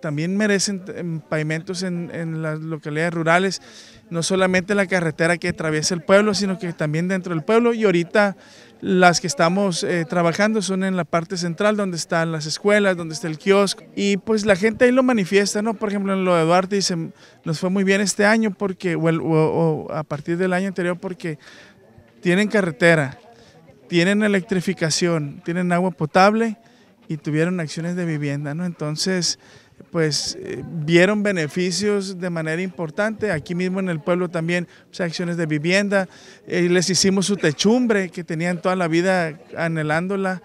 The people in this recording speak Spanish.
También merecen em, pavimentos en, las localidades rurales, no solamente la carretera que atraviesa el pueblo, sino que también dentro del pueblo. Y ahorita las que estamos eh, trabajando son en la parte central, donde están las escuelas, donde está el kiosco. Y pues la gente ahí lo manifiesta, ¿no? Por ejemplo, en lo de Duarte dicen, nos fue muy bien este año, porque, o, o a partir del año anterior, porque tienen carretera, tienen electrificación, tienen agua potable y tuvieron acciones de vivienda, ¿no? Entonces pues eh, vieron beneficios de manera importante. Aquí mismo en el pueblo también acciones de vivienda. Eh, les hicimos su techumbre que tenían toda la vida anhelándola.